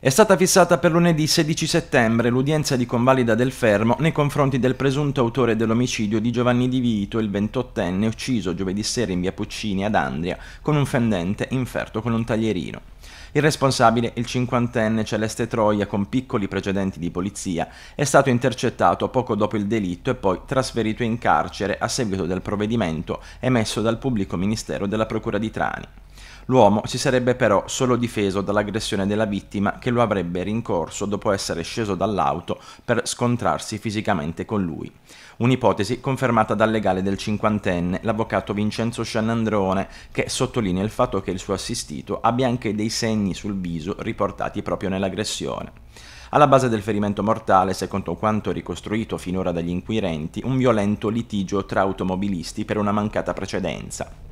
È stata fissata per lunedì 16 settembre l'udienza di convalida del fermo nei confronti del presunto autore dell'omicidio di Giovanni Di Vito, il 28enne, ucciso giovedì sera in via Puccini ad Andria con un fendente inferto con un taglierino. Il responsabile, il cinquantenne Celeste Troia, con piccoli precedenti di polizia, è stato intercettato poco dopo il delitto e poi trasferito in carcere a seguito del provvedimento emesso dal pubblico ministero della Procura di Trani. L'uomo si sarebbe però solo difeso dall'aggressione della vittima che lo avrebbe rincorso dopo essere sceso dall'auto per scontrarsi fisicamente con lui. Un'ipotesi confermata dal legale del cinquantenne, l'avvocato Vincenzo Sciannandrone, che sottolinea il fatto che il suo assistito abbia anche dei segni sul viso riportati proprio nell'aggressione. Alla base del ferimento mortale, secondo quanto ricostruito finora dagli inquirenti, un violento litigio tra automobilisti per una mancata precedenza.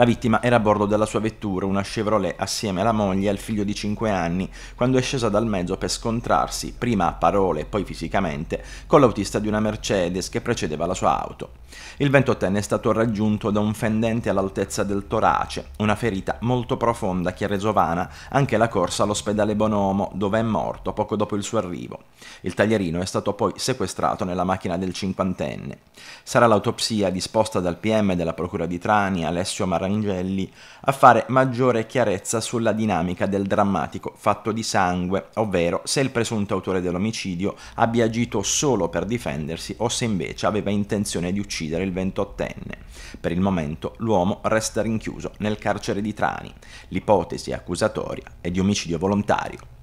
La vittima era a bordo della sua vettura, una Chevrolet, assieme alla moglie e al figlio di 5 anni, quando è scesa dal mezzo per scontrarsi, prima a parole e poi fisicamente, con l'autista di una Mercedes che precedeva la sua auto. Il 28enne è stato raggiunto da un fendente all'altezza del torace, una ferita molto profonda che ha reso vana anche la corsa all'ospedale Bonomo, dove è morto poco dopo il suo arrivo. Il taglierino è stato poi sequestrato nella macchina del cinquantenne. Sarà l'autopsia disposta dal PM della Procura di Trani, Alessio Marrani Vangelli a fare maggiore chiarezza sulla dinamica del drammatico fatto di sangue, ovvero se il presunto autore dell'omicidio abbia agito solo per difendersi o se invece aveva intenzione di uccidere il ventottenne. Per il momento l'uomo resta rinchiuso nel carcere di Trani. L'ipotesi accusatoria è di omicidio volontario.